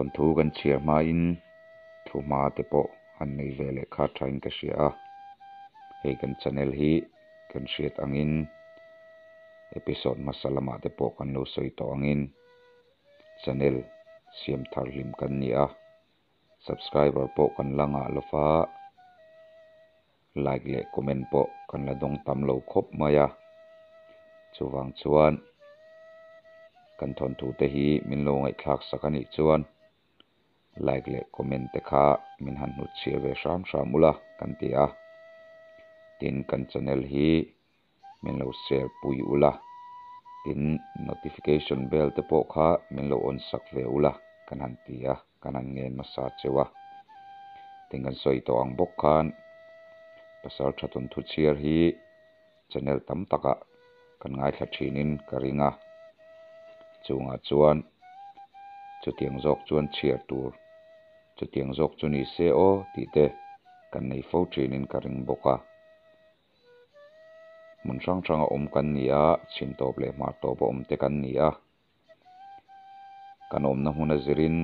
ทนทูกันเชียมาอินทูมาเตปอันนี้เวลคาทายกันเชียใหเฮกันชแนลฮีกันเชียตังอินเอพิโซดมาสลามาเตปกันลูสอยตองอินชแนลเสียมทาริมกันนี่อ่ะ subscriber ปกันลังอาลฟ้า like เละคอมเมนต์ปกันละดงตำโลคบมายาชวังชวนกันทนทูเตหีมินลงไอคลักสักนิดชวน laikle komente kha min han hnu chia ve sham sham ula kan ti a tin kan channel hi min lo share pui ula tin notification bell te pawh kha min lo on sak ve ula kan han ti a kan han ngen masa chewa tin kan soi to ang bok khan pasar thatun thu chiar hi channel tam taka kan ngai thla thinin ka ringa chunga chuan chu tiang jok chuan chiar tur จะเตียงจกจุนิเซโอติดเตกันในฟูจีนินการิงบกะมันช่างช่างอมกันนีอาชินโตเปลมาโตบอมเตกันนีอากันอมนั่งหุนจิริน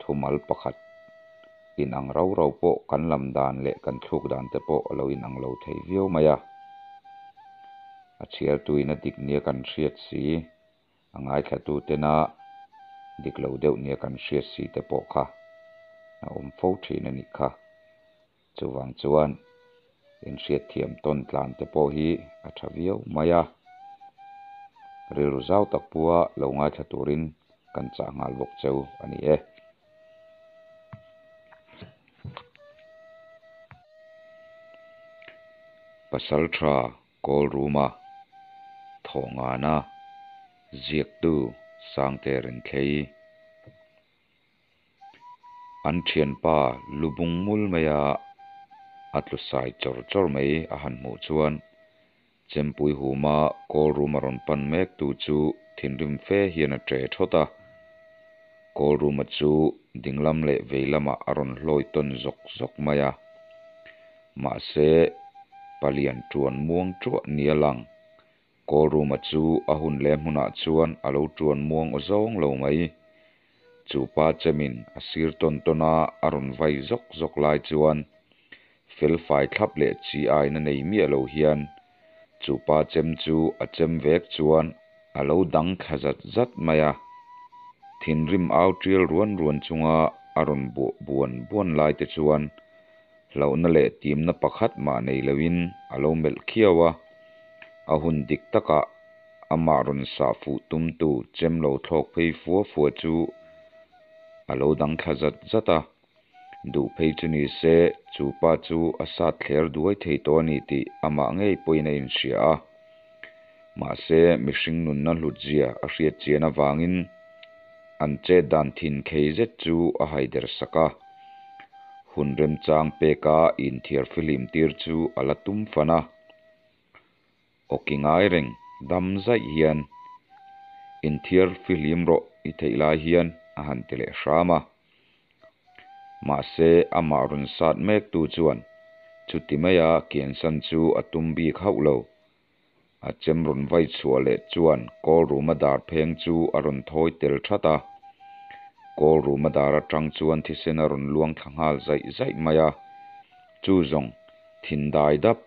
ทุมัลปะขัดอินังเราเราปะกันลำดานเละกันทุกดานเตปะเราอินังเราเทียวมายอาเชียร์ตัวนัดิกเนียกันเชียดสีอ่างไอแค่ตัวเตน่าดิกเราเดียวเนียกันเชียดสีเตปะค่ะ na om fo thin ani Chu chuwang chuan in hriat thiam ton tlan te pawh hi a tha Maya, mai a zau tak pua lo ngai thla turin kan cha dạ ngal bok cheu ani e pasal thra kol ruma thonga na ziak tu sang te ren thei an thian pa lubung mul maya atlu sai chor chor mai a han mu chuan chempui huma kol room aron pan mek tu chu thinrim fe hian a tre thota ru room chu dinglam le veilama aron loi ton zok zok maya ma se palian chuan muang chu nialang ru room chu a hun le hmuna chuan alo chuan muang ozong zawng lo mai chú chupa chemin asir ton tona arun vai zok zok lai chuan fel fai thlap le chi ai na nei mi alo hian chupa chem chu a chem vek chuan alo dang khazat zat maya thin rim au trial ruan ruan chunga arun bu buan buan lai te chuan lo na le tim na pakhat ma nei lovin alo mel khiawa a hun dik taka ama run sa fu tum tu chem lo thok phei fu fu chu alodang khazat zata du peitni se chu pa chu asa thler duai thei to ni ti ama ngei poina in sia ma se mishing nun na lut zia a hriat e, chena wangin an che dan thin kheize chu a haider saka hun rem chang pe ka in thier film tir chu ala tum fana oking ai reng dam za hian in thier film ro i thei la hian han tile rama ma se ama run sat mek tu chuan chuti maya kian san chu atum bi khau lo a chem run vai chua le chuan ko ruma dar pheng chu arun thoi tel thata ko ruma dar atang chuan thi sen arun luang thanghal zai zai maya chu zong thin dai dap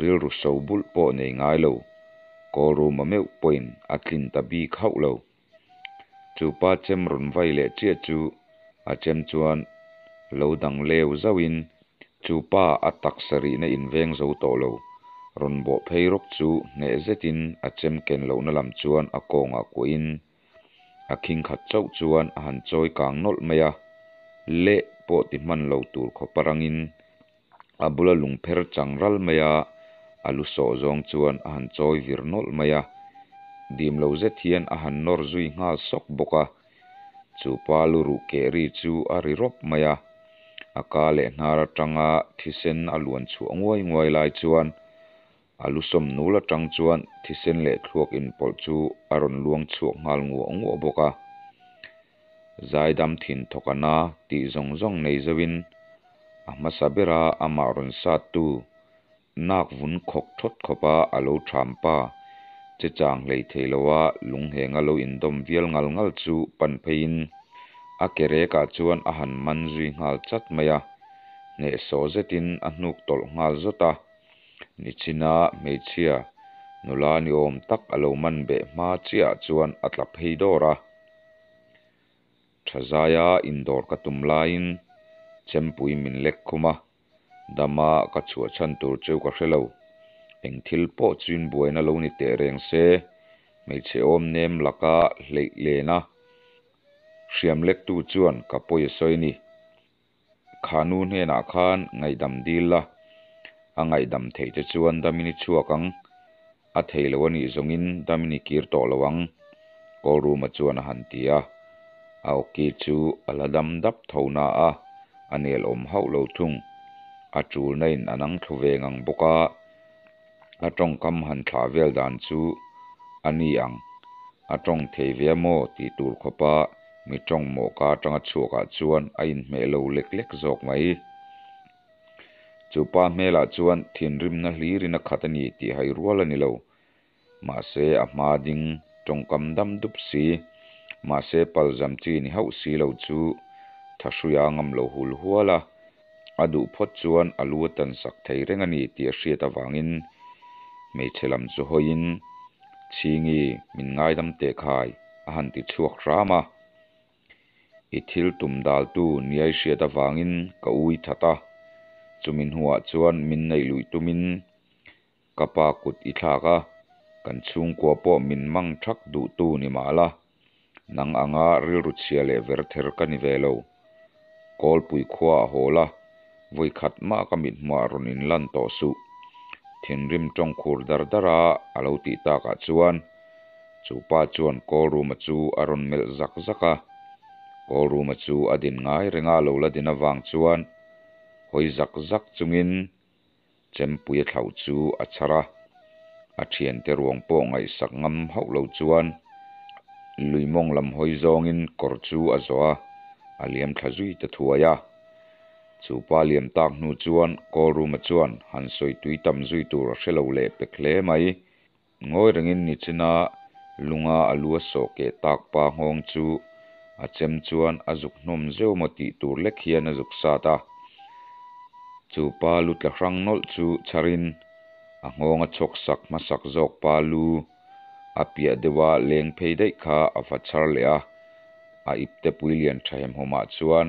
ril ru so bul po nei ngai lo ko ruma meu poin atlin tabi khau lo chu pa chem run vai le chia chu a chem chuan lo dang leu zoin chu pa atak sari na in veng zo to lo run bo phei rok chu ne zetin a chem ken lo na lam chuan a konga ko in a khing khat chau chuan a han choi kang nol maya le po ti man lo tur kho parangin abula lung pher ral maya alu so zong chuan a han choi vir nol maya dim lo zet hian a han nor zui nga sok boka chu paluru ke ri chu ari rop maya aka le hnara tanga thisen aluan chu angoi ngoi lai chuan alu som nula tang chuan thisen le thluak in pol chu aron luang chu ngal ngu angu boka zaidam thin thokana ti zong zong nei zawin ama sabera ama ron sa tu nak vun khok thot khopa alo thampa che chang lấy thei lowa lung he nga lo in dom vial ngal ngal chu pan pein. a kere ka chuan a han man zui ngal chat maya ne so zetin a hnuk tol ngal zota ni china meichia nula ni om tak alo man be ma chia chuan atla phei dora thazaya indor ka tum lain chempui min lek khuma dama ka chua chan tur cheu ka hrelo eng thil pawh chin buaina lo ni tih reng se hmeichhe awm nem laka hleih lena Siam lek tu chuan kapawi a sawi ni khanu hnenah khan ngaidam dil la a ngaidam thei te chuan damini chuakang a theilo anih zawngin damini kir tawh lo ang call room a chuan a han ti a a oki chu a la dam dap thona a a nel awm ho lo thung a tul na in anang thuve ngang bawk a atong kam han thla vel dan chu ani ang atong thei mo ti tur khopa mi tong mo ka tanga chuka chuan a in hme lo lek lek zawk mai chupa hmela chuan thin rim na hlir in a khatani ti hai rual ani lo ma se a hma ding tongkam dam dup si ma se paljam chi ni ho si lo chu thasuya ngam lo hul huala adu phot chuan alu tan sak thei reng ani ti a hriat awangin ม่เชลัมสุหินชิงีมินง่ายดำเตะขายอาหันติดชวกรามาอิทิลตุมดาลตูนิยเชียตะวางินกอุยทัตตาจุมินหัวจวนมินในลุยตุมินกปากุดอิทากะกันชุงกัวปอมินมังชักดูตูนิมาละนังอังอาริรุเชียเลเวร์เทร์กันิเวโลกอลปุยขวาโฮละวยขัดมากมิดมารุนินลันโตสุ thingrim tong khur dar dara alo ti ta ka chuan chu pa chuan ko ru ma chu aron zak zaka ko ru adin ngai renga lo la din awang chuan hoi zak zak chungin chem puya thau chu achara a thien te ruang po ngai sak ngam hau lo chuan luimong lam hoi zongin kor chu azoa aliam thazui ta chu paliam tak nu chuan kawlrum a chuan han soi tui tam zui tur a hrelo le pekhle mai ngawi rengin ni china lunga alua sawke takpa hawng chu a chem chuan a zuk hnawm zeu mawtih tur lek hian a zuk sata chu pa lutla hrang nolh chu charin a nghawng a chawk sak masak zawk pa lu a pia dewa leng phei daih kha a va char le a a ipte pui lian thahem homa chuan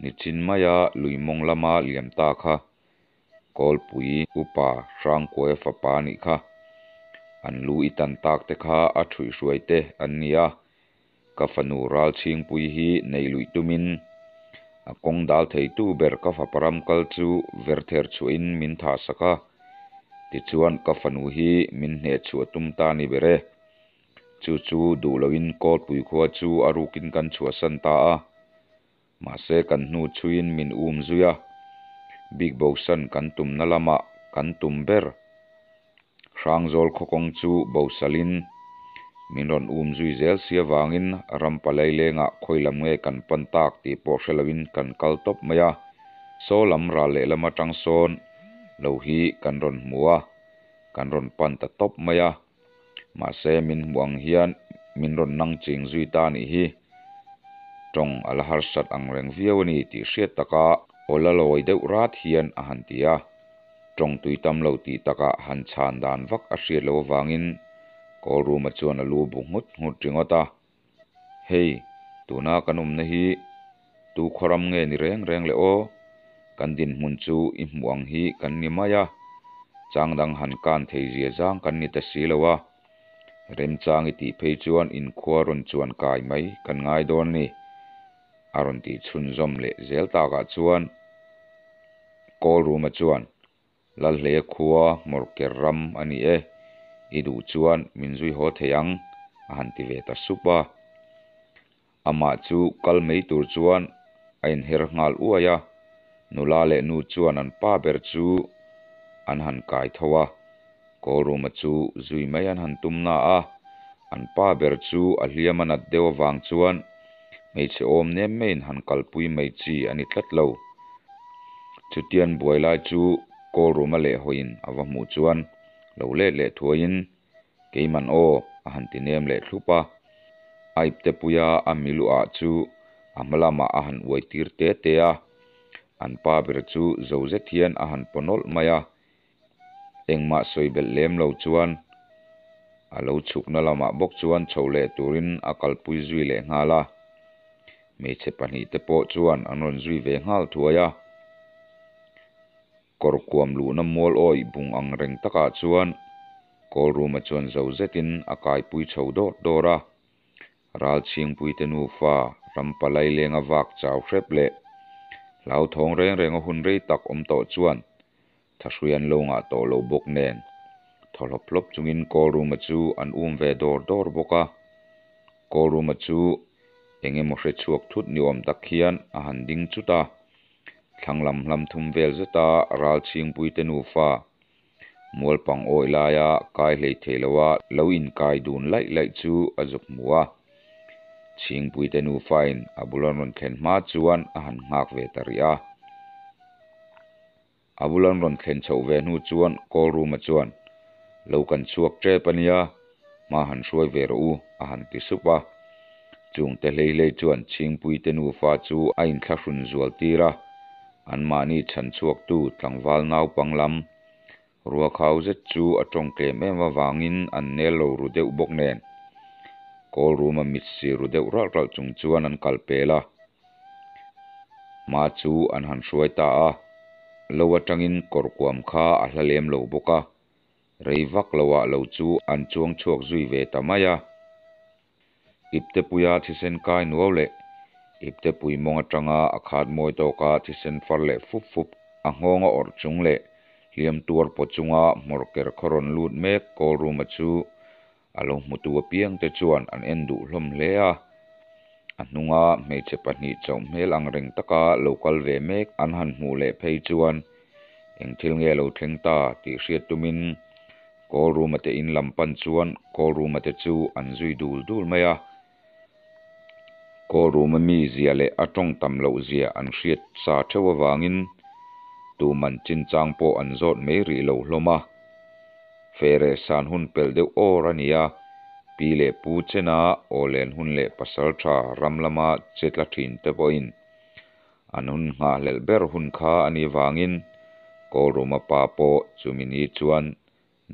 Nichin maya luimong lama liam ta kha. Kol pui upa rang kwe fa pa ni kha. An lu itan tak te kha a thui suai te an nia. Ka fanu ral ching pui hi nei lui tumin. A kong dal thei tu ber ka fa param kal chu ver ther chu in min tha saka. Ti chuan ka fanu hi min hne chu tum ta ni bere. Chu chu du lo in kol pui khuwa chu arukin kan chua san ta a mà sẽ cần hnu chuin min um zuya big bosan cần tum na lama kan tum ber hrang zol khokong chu bosalin minron um zui zel sia wangin rampa leilenga khoilam nge kan pantak ti porselawin kan kaltop maya so lam ra le lama trăng son lo hi kan ron mua kan ron pan ta top maya mà sẽ min huang hian min ron nang ching zui ta ni hi ตรงอัลฮาร์สัตอังเรงเวียวนีติีเสียตะกะโอละลอยเดวราเฮียนอาหันตียตรงตุยตำเลาตีตะกะหันชานดานวักอาเสียเลววางินก็รู้มาชวนลูบุงุดหุดจิงอตาเฮ้ตัวนากันุมนี่ีตูวขรำเงินเรงเรงเลโอกันดินมุนจูอิมวังฮีกันนิมายาจางดังหันการเทียจางกันนิตสีเลวะเริ่มจางอิติเพจวนอินควรนจวนกายไหมกันง่ายโดนนี่ aron ti chun zom le zel ta ka chuan call room a chuan lal hle khuwa mor ke ram ani e idu chuan minzui ho theyang a han ti ve ta supa ama chu kal mei tur chuan ain her ngal uaya nula le nu chuan an pa ber chu an han kai thowa ko room chu zui mai an han na a an pa ber chu a hliam an at deuh wang chuan hmeichhe awm nem mein han kalpui mei chi ani tlat lo chutian buailai chu call room a leh hoin ava hmuh chuan lo le leh thuain keiman o a han ti nem leh thlupa aip te puya a milu a chu a hmalama a han uai tir te te a an pa ber chu zo ze thian a han ponol maya engma soibel lem lo chuan alo chukna lama bok chuan chole turin akal pui zui le nga la Meche pani te po chuan an ron zui ve ngal thuaya. Kor kuam lu na mol oi bung ang reng taka chuan. Kol ruma chuan zau zetin akai pui chau do dora. Ral ching pui te nu fa rampa lai le nga vak chau shrep le. Lau thong reng reng hun rei tak om to chuan. Thasuyan lo nga to lo bok nen. Tholop lop chungin kol ruma chu an um ve dor dor boka. Kol ruma chu engemaw chuak thut ni awm tak hian a han ding chuta thanglam hlam thum vel zeta ral ching pui te nu fa mual pang oi laia kai hlei thelowa lo in kai dun lai lai chu azuk muwa ching pui te nu fain abulon ron khen ma chuan a han ngak ve taria abulan ron khen chho ve nu chuan call room a chuan lo kan chuak tre pania ma han hruai ve ro u a han ti supa chung te lei lei chuan chingpui te nu fa chu a in thlakhrun zual tira an mani chan chuak tu tlangwal nau panglam rua khau zet chu a tong tlem em awangin an ne lo ru deuh bok nen kol room a mit si ru deuh ral ral chung chuan an kal pela ma chu an han hruai ta a lo atangin kor kuam kha a hlalem lo boka reivak lowa ah lo chu an chuang chuak zui ve tamaya ipte puya thisen kai nuo le ipte pui monga tanga akhat moi to ka thisen far le fup fup anghonga or chung le liam tur po chunga morker khoron lut mek ko room chu alo mutu piang te chuan an endu hlom le a anunga meiche pahni chom mel angreng taka local ve mek an han mu le phei chuan eng thil nge lo thleng ta ti hriat tumin ko room te in lam pan chuan ko room te chu an zui dul dul mai a kawlrum mi zia le atong tam lo zia an hriat sa ṭheuh awangin tuman chin chang po an zot me ri lo loma. fere san hun pel de awr ania pi le pu chena olen hun le pasal tha ram lama chetla thin te boin an hun nga lel ber hun kha ani wangin kawlrum apa pawh chumini chuan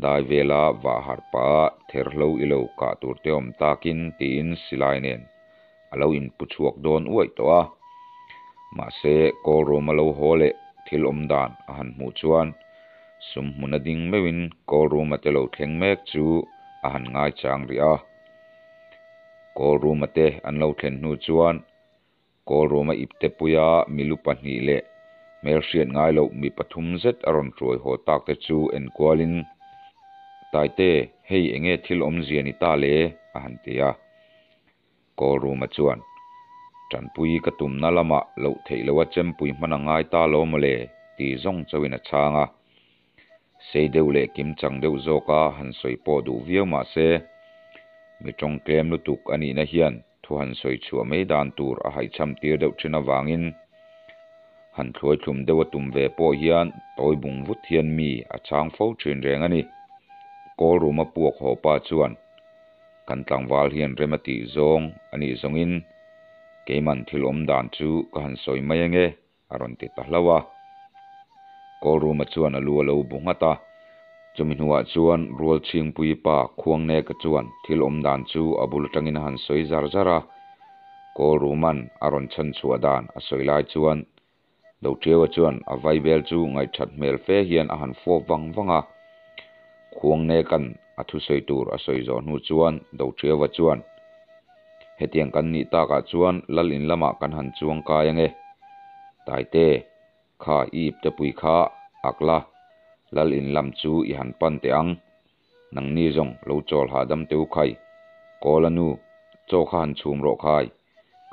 dai vela va pa therhlo ilo ka tur te om takin tiin silai nen เราอินปุชวกโดนอ้วยตัวมาเซกโรมาเลโฮเลทิลอมดานอาหันมูชวนสมมุนดิงไม่วินโกโรมาเตโลเทงแมกจูอาหันง่ายจางรีอาโกโรมาเตอันเลาเทนนูชวนโกโรมาอิบเตปุยามิลุปันฮีเลเมลเชียนง่ายเลามีปฐุมเซตอรอนรวยโหตากเตจูเอ็นกววลินตายเต้เฮยเองเอทิลอมเซียนิตาเลอาหันเตีย cô mà koru ma chuan tran pui ka tum na lama lo thei lo achem pui mana ngai ta lo male ti zong chawin a changa sei đều lệ kim chang deu zo ka han soi po du vio ma se mi tong klem lu tuk ani na hian thu han soi chu me dan tur a hai cham tir deu china wangin han thloi thum deu tum ve po hian toy bung vut hian mi a chang fo anh reng cô ko mà buộc ho ba chuẩn kan tlangwal hian remati zawng ani zawngin keiman thil om dan chu ka han soi mai nge aron à te tahlawa ko à. ru ma chuan à a lu lo bungata chumi nuwa chuan rual ching pui pa khuang ne ka chuan thil om dan chu abul tangin han soi zar zara ko ruman aron chan chu dan a soi lai chuan lo tewa chuan a vai bel chu ngai that mel fe hian a han fo wang wanga khuang ne kan a thu soi tur a soi zon hu chuan do trewa chuan hetiang kan ni ta ka chuan lal in lama kan han chuang ka yange tai te kha ip te pui kha akla lal in lam chu i han pan te ang nang ni zong lo chol ha dam teu khai kolanu cho kha han chum ro khai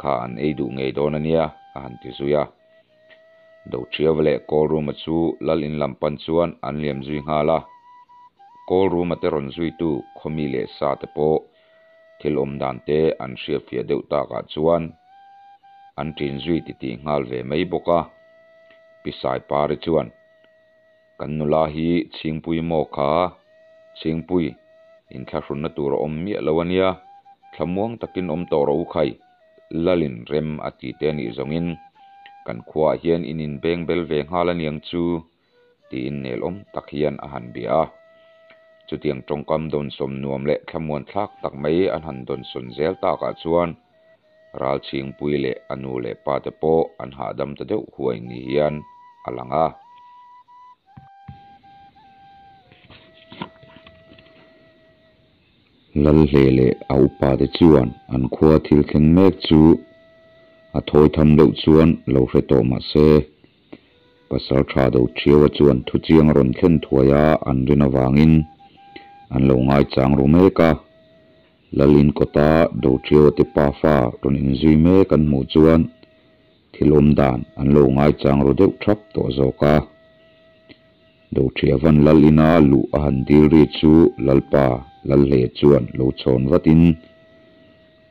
kha an ei du ngei don ania a han ti zuya do triawle ko ru ma chu lal in lam pan chuan an liam zui nga la ko ru ma te ron zui tu khomi le sa te po thil om dan te an sia fia deuh ta ka chuan an tin zui ti ti ngal ve mai boka pisai pare chuan kan nula hi chingpui mo kha chingpui in thla hrun na tur om mi lawania thlamuang takin om to ro khai lalin rem ati te ni zongin kan khua hian in in beng bel ve nghala niang chu ti in nel om tak hian a han bia จุดเดียงตรงกำดนสมนวมและขมวนทักตักไม่อันหันดนสนเซลตากาชวนราชิงปุยเละอนูเละปาตโปอันหาดำตะเดวหวยนิยันอลังอาลัลเลเลเอาปาเดจวนอันควาทิลเข็งเมกจูอาทอยทำเลวจวนเลวเรตมาเซภาษาชาดูเชียวจวนทุจียงรนเข็นทัวยาอันดินวางิน an lo ngai chang ru me ka lalin kota do thio te pa fa ton in zui me kan mu chuan thilom dan an lo ngai chang ru deuh thap to zo ka do thia van lalina lu a han dil ri chu lalpa lalhe le chuan lo chon vatin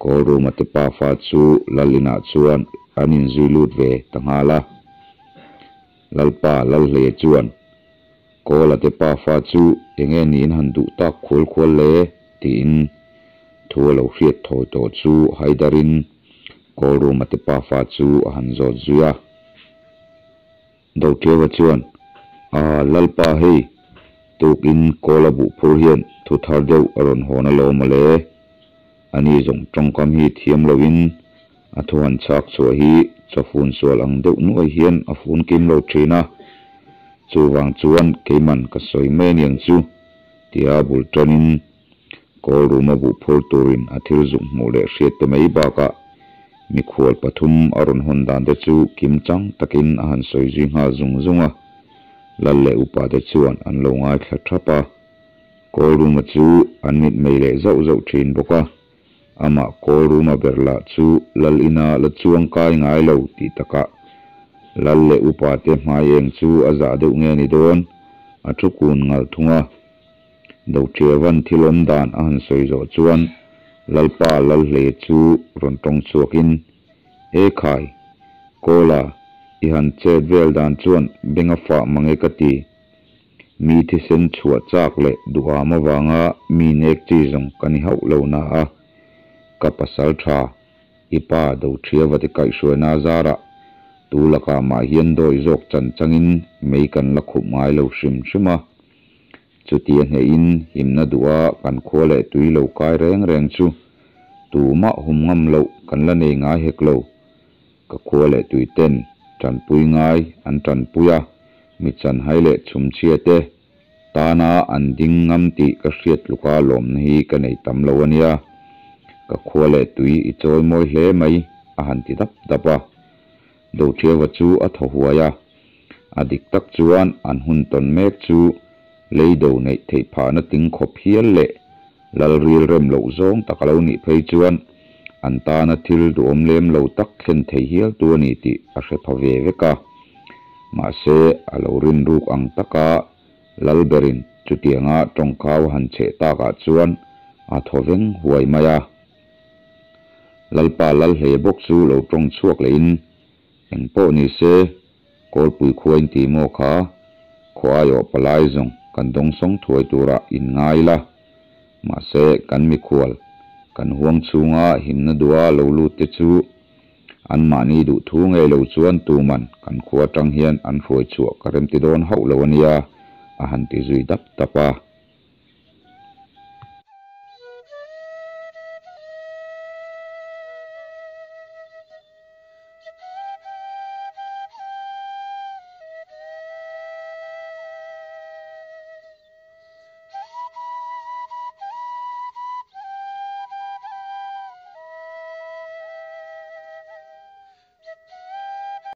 ko ru ma te pa fa chu lalina chuan anin zui lut ve tangala lalpa lalhe le chuan ko la te pa fa chu enge ni in han du ta khol khol le ti in thu lo hriat tho to chu haidarin ko ru ma te pa fa chu han zo zuya do ke wa chuan a lalpa hei tuk in ko la bu phur hian thu thar deuh aron hona lo ma le ani zong trong kam hi thiam lo in a thu han chak chu hi chafun phun ang deuh nu nuôi hian a phun kim lâu lo thina chuwang chuan keiman ka soime niang chu tia bul tonin ko ruma bu phol turin athil zum mu le hriat te mai baka mi khol pathum arun hon dan te chu kim chang takin ahan soi ji nga zung zunga lalle upa te chuan an lo ngai thla thapa ko ruma chu an mit mei le zau zau thin boka ama ko ruma berla chu lal ina la chuang kai ngai lo ti taka lalle upa te hmayeng chu a za deuh nge ni dawn a thu kun ngal thunga do van thilom dan a han soi zo chuan lalpa lal hle chu ron tong chuakin e khai kola i han chet vel dan chuan benga fa mangai e ka ti mi thi sen chua chak le duha ma wanga mi nek chi zong kani hau lo na a kapasal tha ipa do thia vatikai shona zara tu hiện ka ma chân chân in mấy changin mei kan la lâu mai lo shim shima à. tiên he in himna duwa kan lệ tui lâu kai rèn rèn chu tu ma hum ngam lo kan la nei nga hek lo ka khole tui ten chan pui ngai an chan à, mi chân hai lệ chum chia te ta na an ding ngam ti ka hriat luka lom hi ka nei tam lo ania ka khole tui i choi moi hle mai a han ti dap dapa lo thiawa chu a thohuaya adik tắc chú an hun ton mek chu leido nei thei phana ting khop hial le lal ril rem lo zong takalo ni phei chú an ta na đồ duom lem lo tắc khen thei hial tu ni ti a hre thove veka ma se alo rin ruk chú tiếng lalberin trong tongkhaw han che ta chú ka chuan a thoveng huai maya lalpa lal he bok chu lo tong chuak lein eng po ni se kol pui khuain ti mo kha khua yo palai cần kan dong song thuai tura in ngai la ma se kan mi khual kan huang chunga him na dua lo lu te chu an ma ni du thu nge lo chuan tu man kan khua tang hian an phoi chu karem ti don ho lo ania a han ti zui dap à